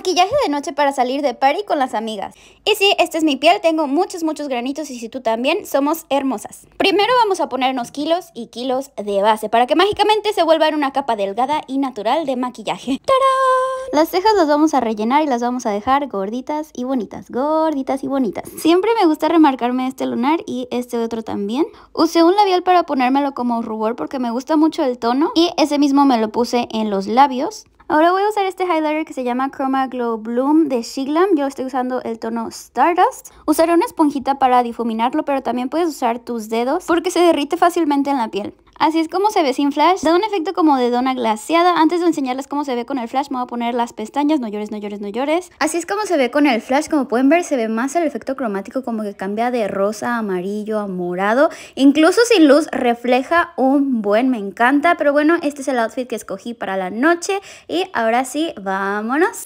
Maquillaje de noche para salir de party con las amigas. Y sí, esta es mi piel, tengo muchos, muchos granitos y si tú también, somos hermosas. Primero vamos a ponernos kilos y kilos de base para que mágicamente se vuelva una capa delgada y natural de maquillaje. ¡Tarán! Las cejas las vamos a rellenar y las vamos a dejar gorditas y bonitas, gorditas y bonitas. Siempre me gusta remarcarme este lunar y este otro también. Usé un labial para ponérmelo como rubor porque me gusta mucho el tono y ese mismo me lo puse en los labios Ahora voy a usar este highlighter que se llama Chroma Glow Bloom de Shiglam. Yo estoy usando el tono Stardust. Usaré una esponjita para difuminarlo, pero también puedes usar tus dedos porque se derrite fácilmente en la piel. Así es como se ve sin flash. Da un efecto como de dona glaciada. Antes de enseñarles cómo se ve con el flash, me voy a poner las pestañas. No llores, no llores, no llores. Así es como se ve con el flash. Como pueden ver, se ve más el efecto cromático como que cambia de rosa a amarillo a morado. Incluso sin luz refleja un buen, me encanta. Pero bueno, este es el outfit que escogí para la noche. Y ahora sí, vámonos.